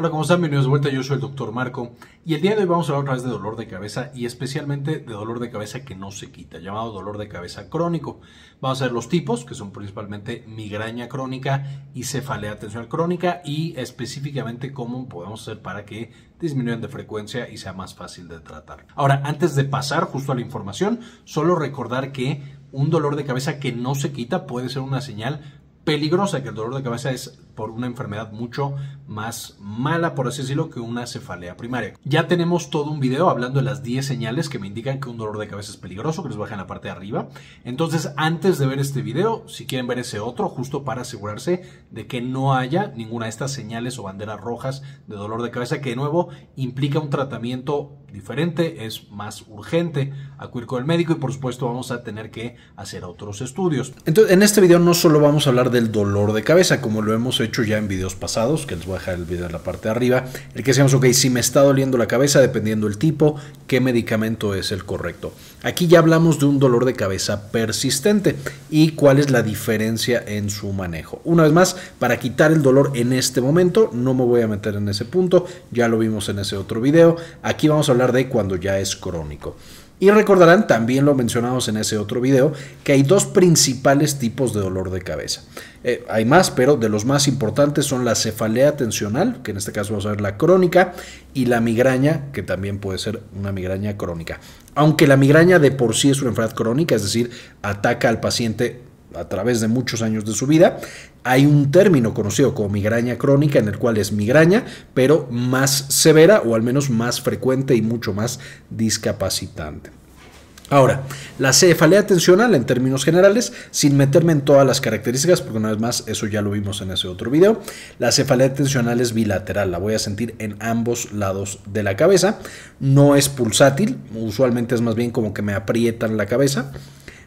Hola, ¿cómo están? Bienvenidos de vuelta, yo soy el doctor Marco y el día de hoy vamos a hablar otra vez de dolor de cabeza y especialmente de dolor de cabeza que no se quita, llamado dolor de cabeza crónico. Vamos a ver los tipos, que son principalmente migraña crónica y cefalea tensional crónica y específicamente cómo podemos hacer para que disminuyan de frecuencia y sea más fácil de tratar. Ahora, antes de pasar justo a la información, solo recordar que un dolor de cabeza que no se quita puede ser una señal peligrosa, que el dolor de cabeza es por una enfermedad mucho más mala, por así decirlo, que una cefalea primaria. Ya tenemos todo un video hablando de las 10 señales que me indican que un dolor de cabeza es peligroso, que les baja en la parte de arriba. Entonces, antes de ver este video, si quieren ver ese otro, justo para asegurarse de que no haya ninguna de estas señales o banderas rojas de dolor de cabeza, que de nuevo implica un tratamiento diferente, es más urgente acudir con el médico y por supuesto vamos a tener que hacer otros estudios. Entonces, en este video no solo vamos a hablar del dolor de cabeza, como lo hemos hecho hecho ya en videos pasados, que les voy a dejar el video en la parte de arriba, el que decíamos, ok, si me está doliendo la cabeza, dependiendo el tipo, qué medicamento es el correcto. Aquí ya hablamos de un dolor de cabeza persistente y cuál es la diferencia en su manejo. Una vez más, para quitar el dolor en este momento, no me voy a meter en ese punto, ya lo vimos en ese otro video, aquí vamos a hablar de cuando ya es crónico. Y recordarán, también lo mencionamos en ese otro video, que hay dos principales tipos de dolor de cabeza. Eh, hay más, pero de los más importantes son la cefalea tensional, que en este caso vamos a ver la crónica, y la migraña, que también puede ser una migraña crónica. Aunque la migraña de por sí es una enfermedad crónica, es decir, ataca al paciente a través de muchos años de su vida, hay un término conocido como migraña crónica en el cual es migraña, pero más severa o al menos más frecuente y mucho más discapacitante. Ahora, la cefalea tensional en términos generales, sin meterme en todas las características, porque una vez más eso ya lo vimos en ese otro video, la cefalea tensional es bilateral, la voy a sentir en ambos lados de la cabeza, no es pulsátil, usualmente es más bien como que me aprietan la cabeza,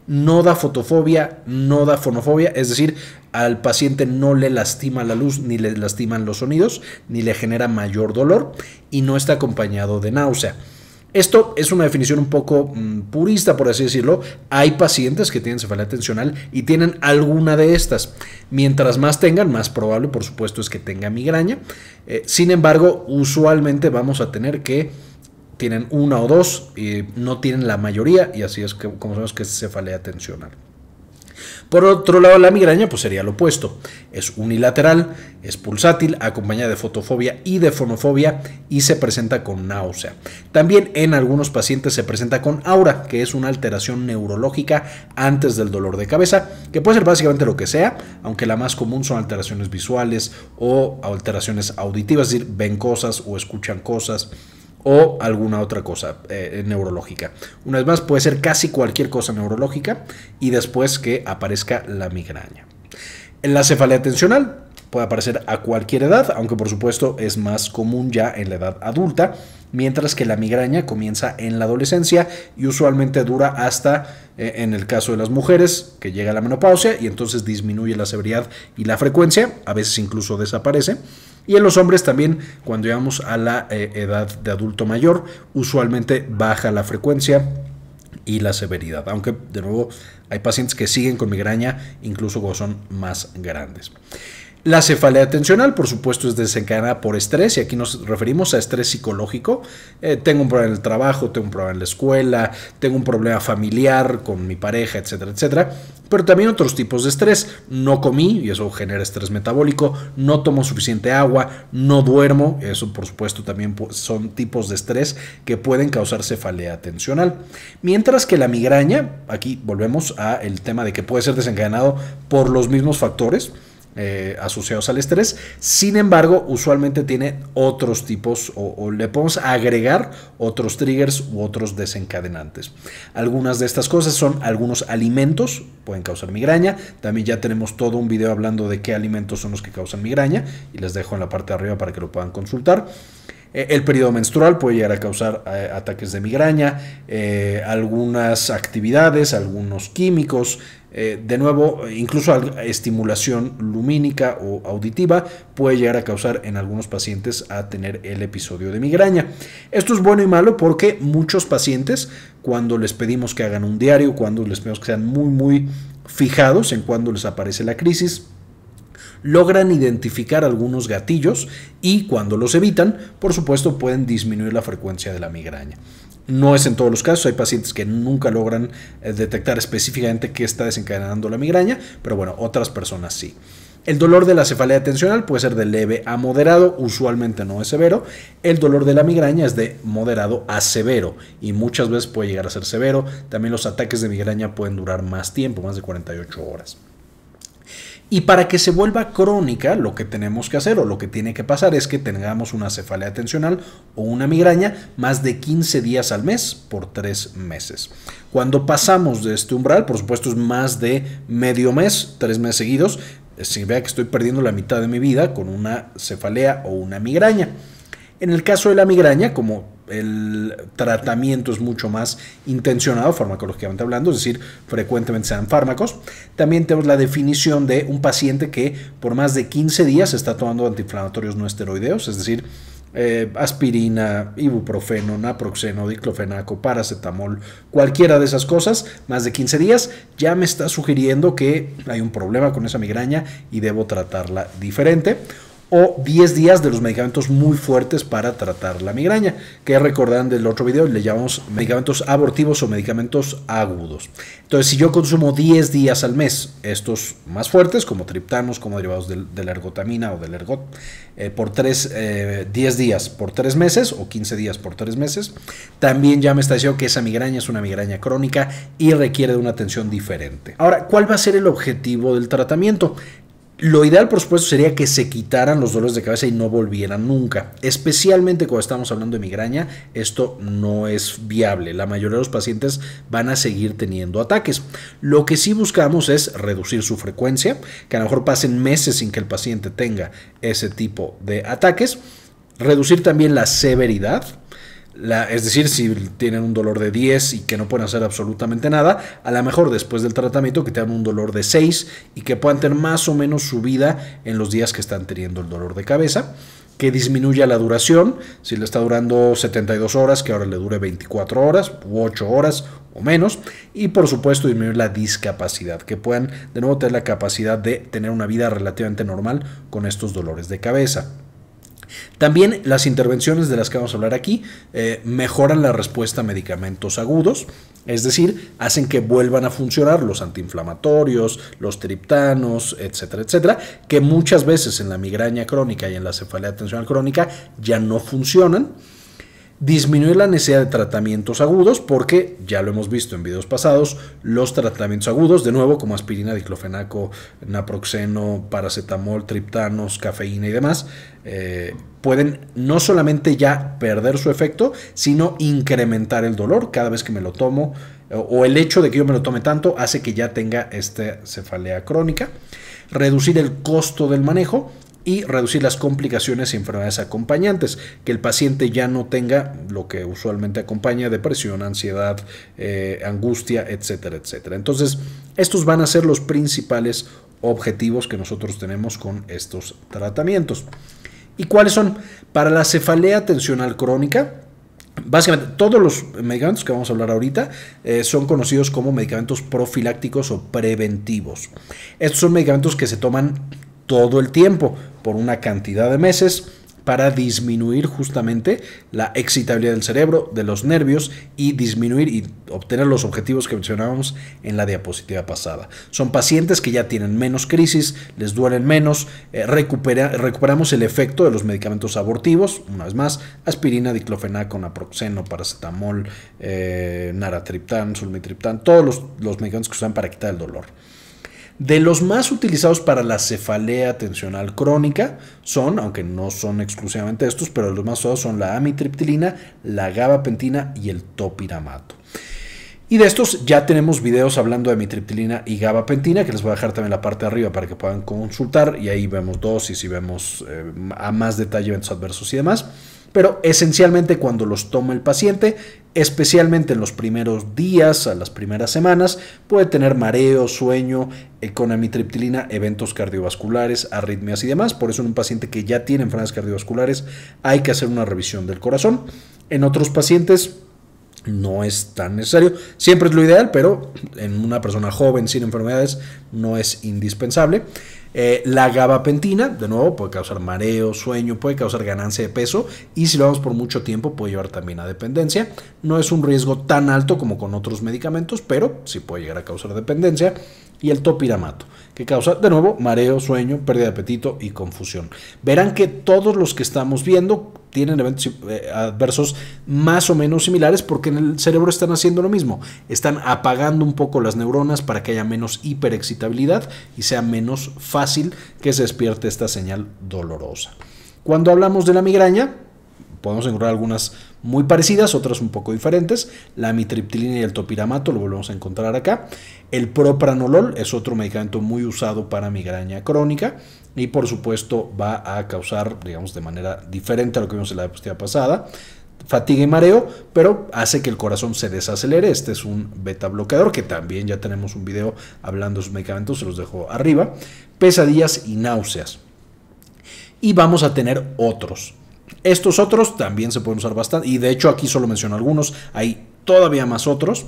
no da fotofobia, no da fonofobia, es decir, al paciente no le lastima la luz, ni le lastiman los sonidos, ni le genera mayor dolor y no está acompañado de náusea. Esto es una definición un poco mm, purista, por así decirlo. Hay pacientes que tienen cefalea tensional y tienen alguna de estas. Mientras más tengan, más probable, por supuesto, es que tenga migraña. Eh, sin embargo, usualmente vamos a tener que tienen una o dos y no tienen la mayoría y así es que, como sabemos que es cefalea tensional. Por otro lado, la migraña pues sería lo opuesto. Es unilateral, es pulsátil, acompañada de fotofobia y de fonofobia y se presenta con náusea. También en algunos pacientes se presenta con aura, que es una alteración neurológica antes del dolor de cabeza, que puede ser básicamente lo que sea, aunque la más común son alteraciones visuales o alteraciones auditivas, es decir, ven cosas o escuchan cosas o alguna otra cosa eh, neurológica. Una vez más, puede ser casi cualquier cosa neurológica y después que aparezca la migraña. la cefalea tensional puede aparecer a cualquier edad, aunque por supuesto es más común ya en la edad adulta, mientras que la migraña comienza en la adolescencia y usualmente dura hasta, eh, en el caso de las mujeres, que llega la menopausia y entonces disminuye la severidad y la frecuencia, a veces incluso desaparece. Y en los hombres también, cuando llegamos a la eh, edad de adulto mayor, usualmente baja la frecuencia y la severidad. Aunque, de nuevo, hay pacientes que siguen con migraña incluso cuando son más grandes. La cefalea tensional, por supuesto, es desencadenada por estrés y aquí nos referimos a estrés psicológico. Eh, tengo un problema en el trabajo, tengo un problema en la escuela, tengo un problema familiar con mi pareja, etcétera, etcétera. Pero también otros tipos de estrés. No comí y eso genera estrés metabólico. No tomo suficiente agua, no duermo. Eso, por supuesto, también son tipos de estrés que pueden causar cefalea tensional. Mientras que la migraña, aquí volvemos a el tema de que puede ser desencadenado por los mismos factores eh, asociados al estrés. Sin embargo, usualmente tiene otros tipos o, le podemos agregar otros triggers u otros desencadenantes. Algunas de estas cosas son algunos alimentos, pueden causar migraña. También ya tenemos todo un video hablando de qué alimentos son los que causan migraña y les dejo en la parte de arriba para que lo puedan consultar. Eh, el periodo menstrual puede llegar a causar eh, ataques de migraña, eh, algunas actividades, algunos químicos, de nuevo, incluso estimulación lumínica o auditiva puede llegar a causar en algunos pacientes a tener el episodio de migraña. Esto es bueno y malo porque muchos pacientes, cuando les pedimos que hagan un diario, cuando les pedimos que sean muy, muy fijados en cuando les aparece la crisis, logran identificar algunos gatillos y cuando los evitan, por supuesto, pueden disminuir la frecuencia de la migraña. No es en todos los casos, hay pacientes que nunca logran eh, detectar específicamente qué está desencadenando la migraña, pero bueno, otras personas sí. El dolor de la cefalea tensional puede ser de leve a moderado, usualmente no es severo. El dolor de la migraña es de moderado a severo y muchas veces puede llegar a ser severo. También los ataques de migraña pueden durar más tiempo, más de 48 horas. Y para que se vuelva crónica, lo que tenemos que hacer o lo que tiene que pasar es que tengamos una cefalea tensional o una migraña más de 15 días al mes por tres meses. Cuando pasamos de este umbral, por supuesto es más de medio mes, tres meses seguidos, si vea que estoy perdiendo la mitad de mi vida con una cefalea o una migraña. En el caso de la migraña, como el tratamiento es mucho más intencionado farmacológicamente hablando, es decir, frecuentemente se dan fármacos. También tenemos la definición de un paciente que por más de 15 días está tomando antiinflamatorios no esteroideos, es decir, eh, aspirina, ibuprofeno, naproxeno, diclofenaco, paracetamol, cualquiera de esas cosas, más de 15 días, ya me está sugiriendo que hay un problema con esa migraña y debo tratarla diferente o 10 días de los medicamentos muy fuertes para tratar la migraña, que recordarán del otro video, le llamamos medicamentos abortivos o medicamentos agudos. Entonces, si yo consumo 10 días al mes estos más fuertes, como triptanos, como derivados de, la ergotamina o del ergot, eh, por 3, 10 eh, días por 3 meses o 15 días por 3 meses, también ya me está diciendo que esa migraña es una migraña crónica y requiere de una atención diferente. Ahora, ¿cuál va a ser el objetivo del tratamiento? Lo ideal, por supuesto, sería que se quitaran los dolores de cabeza y no volvieran nunca. Especialmente cuando estamos hablando de migraña, esto no es viable. La mayoría de los pacientes van a seguir teniendo ataques. Lo que sí buscamos es reducir su frecuencia, que a lo mejor pasen meses sin que el paciente tenga ese tipo de ataques. Reducir también la severidad, es decir, si tienen un dolor de 10 y que no pueden hacer absolutamente nada, a lo mejor después del tratamiento que tengan un dolor de 6 y que puedan tener más o menos su vida en los días que están teniendo el dolor de cabeza, que disminuya la duración, si le está durando 72 horas, que ahora le dure 24 horas u 8 horas o menos, y por supuesto disminuir la discapacidad, que puedan de nuevo tener la capacidad de tener una vida relativamente normal con estos dolores de cabeza. También las intervenciones de las que vamos a hablar aquí eh, mejoran la respuesta a medicamentos agudos, es decir, hacen que vuelvan a funcionar los antiinflamatorios, los triptanos, etcétera, etcétera, que muchas veces en la migraña crónica y en la cefalea tensional crónica ya no funcionan disminuir la necesidad de tratamientos agudos porque, ya lo hemos visto en videos pasados, los tratamientos agudos, de nuevo, como aspirina, diclofenaco, naproxeno, paracetamol, triptanos, cafeína y demás, eh, pueden no solamente ya perder su efecto, sino incrementar el dolor cada vez que me lo tomo o el hecho de que yo me lo tome tanto hace que ya tenga esta cefalea crónica, reducir el costo del manejo y reducir las complicaciones y e enfermedades acompañantes, que el paciente ya no tenga lo que usualmente acompaña, depresión, ansiedad, eh, angustia, etcétera, etcétera. Entonces, estos van a ser los principales objetivos que nosotros tenemos con estos tratamientos. ¿Y cuáles son? Para la cefalea tensional crónica, Básicamente, todos los medicamentos que vamos a hablar ahorita eh, son conocidos como medicamentos profilácticos o preventivos. Estos son medicamentos que se toman todo el tiempo por una cantidad de meses para disminuir justamente la excitabilidad del cerebro, de los nervios y disminuir y obtener los objetivos que mencionábamos en la diapositiva pasada. Son pacientes que ya tienen menos crisis, les duelen menos, eh, recuperamos el efecto de los medicamentos abortivos, una vez más, aspirina, diclofenaco, naproxeno, paracetamol, eh, naratriptán, sulmitriptán, todos los, los medicamentos que usan para quitar el dolor. De los más utilizados para la cefalea tensional crónica son, aunque no son exclusivamente estos, pero los más usados son la amitriptilina, la gabapentina y el topiramato. Y de estos ya tenemos videos hablando de amitriptilina y gabapentina, que les voy a dejar también la parte de arriba para que puedan consultar y ahí vemos dosis y vemos eh, a más detalle eventos adversos y demás pero esencialmente cuando los toma el paciente, especialmente en los primeros días, a las primeras semanas, puede tener mareo, sueño, eh, con amitriptilina, eventos cardiovasculares, arritmias y demás. Por eso en un paciente que ya tiene enfermedades cardiovasculares hay que hacer una revisión del corazón. En otros pacientes no es tan necesario. Siempre es lo ideal, pero en una persona joven sin enfermedades no es indispensable. Eh, la gabapentina, de nuevo, puede causar mareo, sueño, puede causar ganancia de peso y si lo vamos por mucho tiempo puede llevar también a dependencia. No es un riesgo tan alto como con otros medicamentos, pero sí puede llegar a causar dependencia. Y el topiramato, que causa de nuevo mareo, sueño, pérdida de apetito y confusión. Verán que todos los que estamos viendo tienen eventos eh, adversos más o menos similares porque en el cerebro están haciendo lo mismo. Están apagando un poco las neuronas para que haya menos hiperexcitabilidad y sea menos fácil que se despierte esta señal dolorosa. Cuando hablamos de la migraña, podemos encontrar algunas muy parecidas, otras un poco diferentes. La mitriptilina y el topiramato lo volvemos a encontrar acá. El propranolol es otro medicamento muy usado para migraña crónica y por supuesto va a causar, digamos, de manera diferente a lo que vimos en la diapositiva pasada, fatiga y mareo, pero hace que el corazón se desacelere. Este es un beta bloqueador que también ya tenemos un video hablando de sus medicamentos, se los dejo arriba. Pesadillas y náuseas. Y vamos a tener otros. Estos otros también se pueden usar bastante y de hecho aquí solo menciono algunos, hay todavía más otros.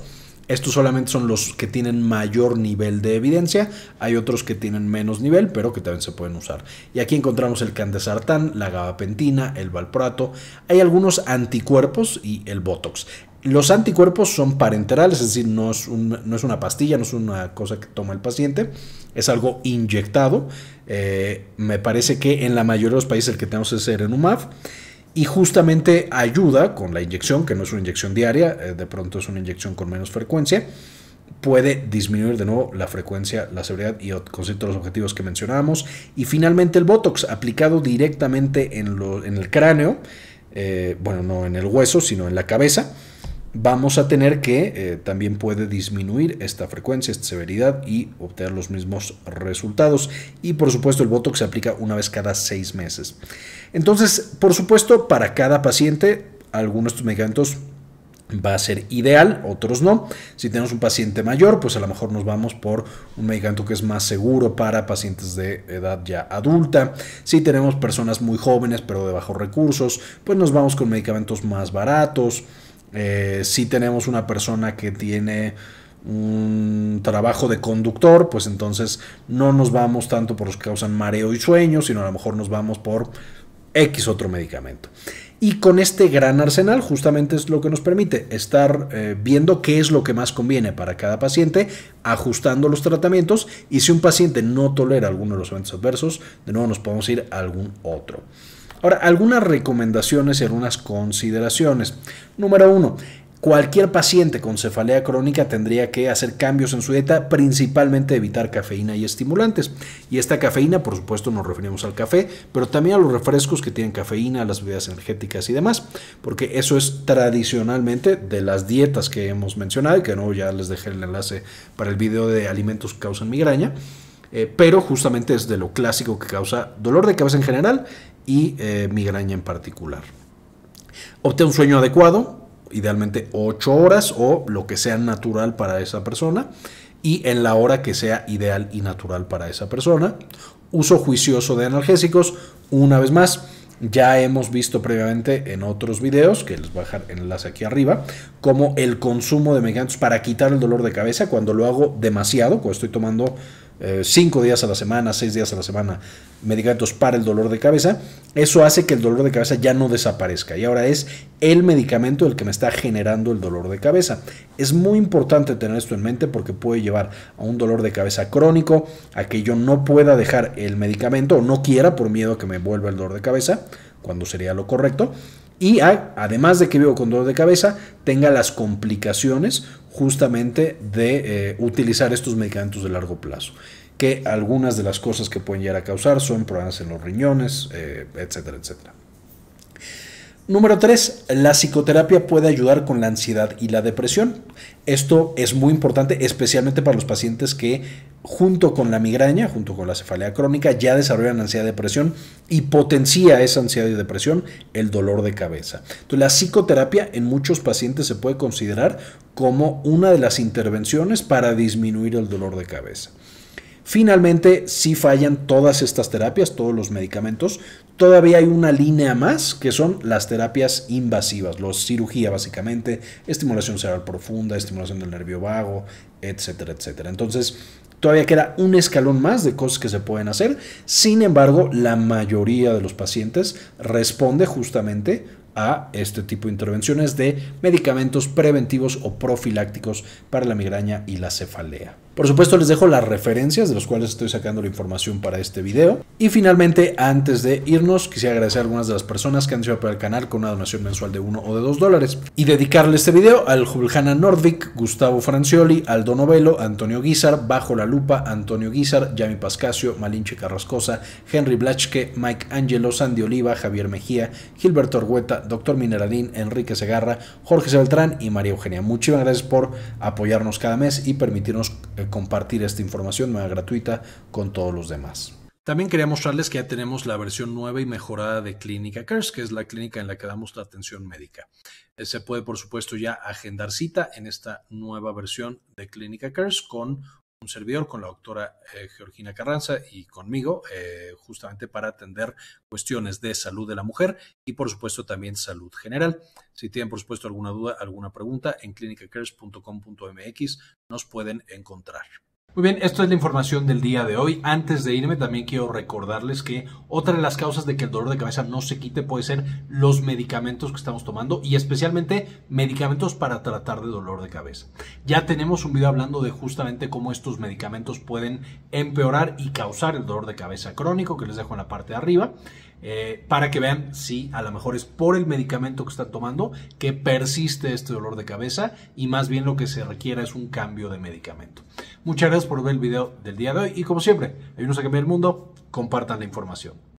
Estos solamente son los que tienen mayor nivel de evidencia. Hay otros que tienen menos nivel, pero que también se pueden usar. Y aquí encontramos el candesartán, la gabapentina, el valprato. Hay algunos anticuerpos y el botox. Los anticuerpos son parenterales, es decir, no es, una pastilla, no es una cosa que toma el paciente, es algo inyectado. Eh, me parece que en la mayoría de los países el que tenemos es Serenumab y justamente ayuda con la inyección, que no es una inyección diaria, eh, de pronto es una inyección con menos frecuencia, puede disminuir de nuevo la frecuencia, la severidad y con todos los objetivos que mencionábamos. Y finalmente el Botox, aplicado directamente en, el cráneo, eh, bueno, no en el hueso, sino en la cabeza vamos a tener que eh, también puede disminuir esta frecuencia, esta severidad y obtener los mismos resultados. Y por supuesto el Botox se aplica una vez cada seis meses. Entonces, por supuesto, para cada paciente, algunos de estos medicamentos va a ser ideal, otros no. Si tenemos un paciente mayor, pues a lo mejor nos vamos por un medicamento que es más seguro para pacientes de edad ya adulta. Si tenemos personas muy jóvenes pero de bajos recursos, pues nos vamos con medicamentos más baratos. Eh, si tenemos una persona que tiene un trabajo de conductor, pues entonces no nos vamos tanto por los que causan mareo y sueño, sino a lo mejor nos vamos por X otro medicamento. Y con este gran arsenal justamente es lo que nos permite estar eh, viendo qué es lo que más conviene para cada paciente, ajustando los tratamientos y si un paciente no tolera alguno de los eventos adversos, de nuevo nos podemos ir a algún otro. Ahora, algunas recomendaciones y algunas consideraciones. Número uno, Cualquier paciente con cefalea crónica tendría que hacer cambios en su dieta, principalmente evitar cafeína y estimulantes. Y esta cafeína, por supuesto, nos referimos al café, pero también a los refrescos que tienen cafeína, a las bebidas energéticas y demás, porque eso es tradicionalmente de las dietas que hemos mencionado, y que no ya les dejé el enlace para el video de alimentos que causan migraña. Eh, pero justamente es de lo clásico que causa dolor de cabeza en general y eh, migraña en particular. Obtén un sueño adecuado, idealmente 8 horas o lo que sea natural para esa persona y en la hora que sea ideal y natural para esa persona. Uso juicioso de analgésicos, una vez más, ya hemos visto previamente en otros videos, que les voy a dejar enlace aquí arriba, como el consumo de medicamentos para quitar el dolor de cabeza cuando lo hago demasiado, cuando estoy tomando eh, cinco días a la semana, seis días a la semana, medicamentos para el dolor de cabeza, eso hace que el dolor de cabeza ya no desaparezca y ahora es el medicamento el que me está generando el dolor de cabeza. Es muy importante tener esto en mente porque puede llevar a un dolor de cabeza crónico, a que yo no pueda dejar el medicamento o no quiera por miedo a que me vuelva el dolor de cabeza, cuando sería lo correcto y además de que vivo con dolor de cabeza, tenga las complicaciones justamente de eh, utilizar estos medicamentos de largo plazo que algunas de las cosas que pueden llegar a causar son problemas en los riñones, eh, etcétera, etcétera. Número 3. La psicoterapia puede ayudar con la ansiedad y la depresión. Esto es muy importante, especialmente para los pacientes que junto con la migraña, junto con la cefalea crónica, ya desarrollan ansiedad y depresión y potencia esa ansiedad y depresión el dolor de cabeza. Entonces, la psicoterapia en muchos pacientes se puede considerar como una de las intervenciones para disminuir el dolor de cabeza. Finalmente, si fallan todas estas terapias, todos los medicamentos. Todavía hay una línea más que son las terapias invasivas, los cirugía básicamente, estimulación cerebral profunda, estimulación del nervio vago, etcétera, etcétera. Entonces, Todavía queda un escalón más de cosas que se pueden hacer. Sin embargo, la mayoría de los pacientes responde justamente a este tipo de intervenciones de medicamentos preventivos o profilácticos para la migraña y la cefalea. Por supuesto les dejo las referencias de los cuales estoy sacando la información para este video. Y finalmente, antes de irnos, quisiera agradecer a algunas de las personas que han sido apoyar el canal con una donación mensual de 1 o de 2 dólares. Y dedicarle este video al Juliana Nordvik, Gustavo Francioli, Aldo Novelo, Antonio Guizar, Bajo la Lupa, Antonio Guizar, Yami Pascasio, Malinche Carrascosa, Henry Blachke, Mike Angelo, Sandy Oliva, Javier Mejía, Gilberto Orgueta, Doctor Mineralín, Enrique Segarra, Jorge Beltrán y María Eugenia. Muchísimas gracias por apoyarnos cada mes y permitirnos eh, compartir esta información de manera gratuita con todos los demás. También quería mostrarles que ya tenemos la versión nueva y mejorada de Clínica CARES, que es la clínica en la que damos la atención médica. Eh, se puede, por supuesto, ya agendar cita en esta nueva versión de Clínica CARES con un servidor, con la doctora eh, Georgina Carranza y conmigo, eh, justamente para atender cuestiones de salud de la mujer y por supuesto también salud general. Si tienen por supuesto alguna duda, alguna pregunta, en clinicacares.com.mx nos pueden encontrar. Muy bien, esto es la información del día de hoy. Antes de irme, también quiero recordarles que otra de las causas de que el dolor de cabeza no se quite puede ser los medicamentos que estamos tomando y especialmente medicamentos para tratar de dolor de cabeza. Ya tenemos un video hablando de justamente cómo estos medicamentos pueden empeorar y causar el dolor de cabeza crónico, que les dejo en la parte de arriba. Eh, para que vean si a lo mejor es por el medicamento que están tomando que persiste este dolor de cabeza y más bien lo que se requiera es un cambio de medicamento. Muchas gracias por ver el video del día de hoy y como siempre, ayúdenos a cambiar el mundo, compartan la información.